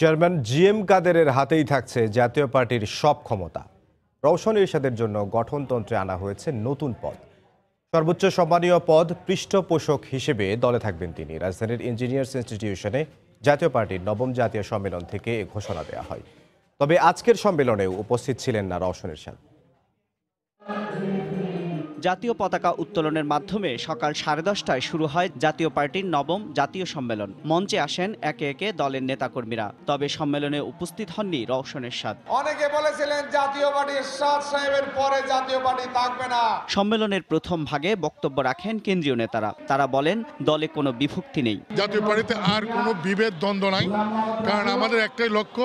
chairman G M কাদেরের হাতেই থাকছে জাতীয় পার্টির সব ক্ষমতা রওশন ইরশাদের জন্য গঠনতন্ত্রে আনা হয়েছে নতুন পদ সর্বোচ্চ সম্মানীয় পদ পৃষ্ঠপোষক হিসেবে দলে থাকবেন তিনি রাজধানীর ইঞ্জিনিয়ার্স ইনস্টিটিউশনে জাতীয় পার্টির নবম জাতীয় সম্মেলন থেকে এ ঘোষণা দেওয়া হয় তবে আজকের সম্মেলনেও উপস্থিত ছিলেন না রওশন ইরশাদ জাতীয় পতাকা উত্তোলনের মাধ্যমে সকাল সাড়ে দশটায় শুরু হয় জাতীয় পার্টির নবম জাতীয় সম্মেলন মঞ্চে আসেন একে একে দলের নেতাকর্মীরা তবে সম্মেলনে উপস্থিত হননি রওশনের সাদ অনেকে বলেছিলেন জাতীয় পার্টির সাদ সাহেবের পরে জাতীয় পার্টি থাকবে না সম্মেলনের প্রথম ভাগে বক্তব্য রাখেন কেন্দ্রীয় নেতারা তারা বলেন দলে কোনো বিভক্তি নেই জাতীয় পার্টিতে আর কোনো বিভেদ দ্বন্দ্ব নাই কারণ আমাদের একটাই লক্ষ্য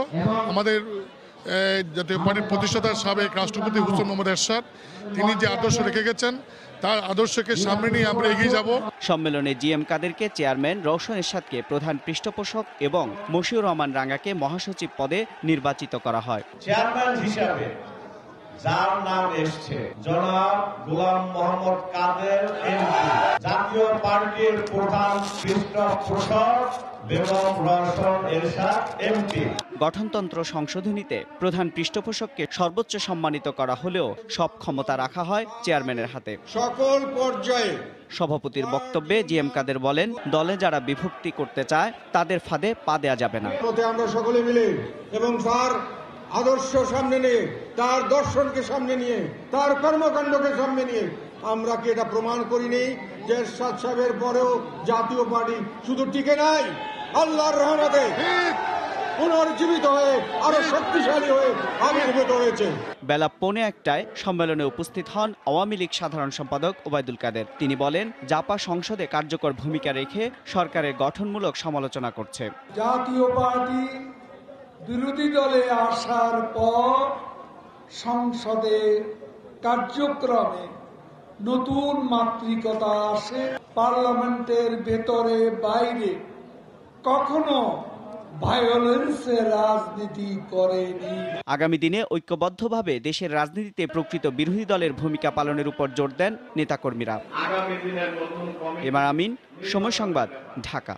আমাদের জাতীয় পার্টির প্রতিষ্ঠাতা সাবেক রাষ্ট্রপতি হুসেন মোহাম্মদ এরশাদ তিনি যে আদর্শ রেখে গেছেন তার আদর্শকে সামনে নিয়ে আমরা এগিয়ে যাব সম্মেলনে জিএম কাদেরকে চেয়ারম্যান রওশন এরশাদকে প্রধান পৃষ্ঠপোষক এবং মশিউর রহমান রাঙ্গাকে মহাসচিব পদে নির্বাচিত করা হয় চেয়ারম্যান হিসাবে যার নাম এসছে জনাব গোলাম মোহাম্মদ কাদের এমপি জাতীয় পার্টির প্রধান পৃষ্ঠপোষক বেগম রওশন এরশাদ এমপি গঠনতন্ত্র সংশোধনীতে প্রধান পৃষ্ঠপোষককে সর্বোচ্চ সম্মানিত করা হলেও সব ক্ষমতা রাখা হয় চেয়ারম্যানের হাতে সকল পর্যায়ে সভাপতির বক্তব্যে জি এম কাদের বলেন দলে যারা বিভক্তি করতে চায় তাদের ফাঁদে পা দেয়া যাবে না আমরা সকলে মিলে এবং তার আদর্শ সামনে নিয়ে তার দর্শনকে সামনে নিয়ে তার কর্মকাণ্ডকে সামনে নিয়ে আমরা কি এটা প্রমাণ করিনি যে সাহেবের পরেও জাতীয় পার্টি শুধু টিকে নাই আল্লাহর রহমতে পুনর্জীবিত হয়ে আরো শক্তিশালী হয়ে আবির্ভূত হয়েছে বেলা পৌনে একটায় সম্মেলনে উপস্থিত হন আওয়ামী লীগ সাধারণ সম্পাদক ওবায়দুল কাদের তিনি বলেন জাপা সংসদে কার্যকর ভূমিকা রেখে সরকারের গঠনমূলক সমালোচনা করছে জাতীয় পার্টি বিরোধী দলে আসার পর সংসদে কার্যক্রমে নতুন মাতৃকতা আসে পার্লামেন্টের ভেতরে বাইরে কখনো আগামী দিনে ঐক্যবদ্ধভাবে দেশের রাজনীতিতে প্রকৃত বিরোধী দলের ভূমিকা পালনের উপর জোর দেন নেতাকর্মীরা এমার আমিন সময় সংবাদ ঢাকা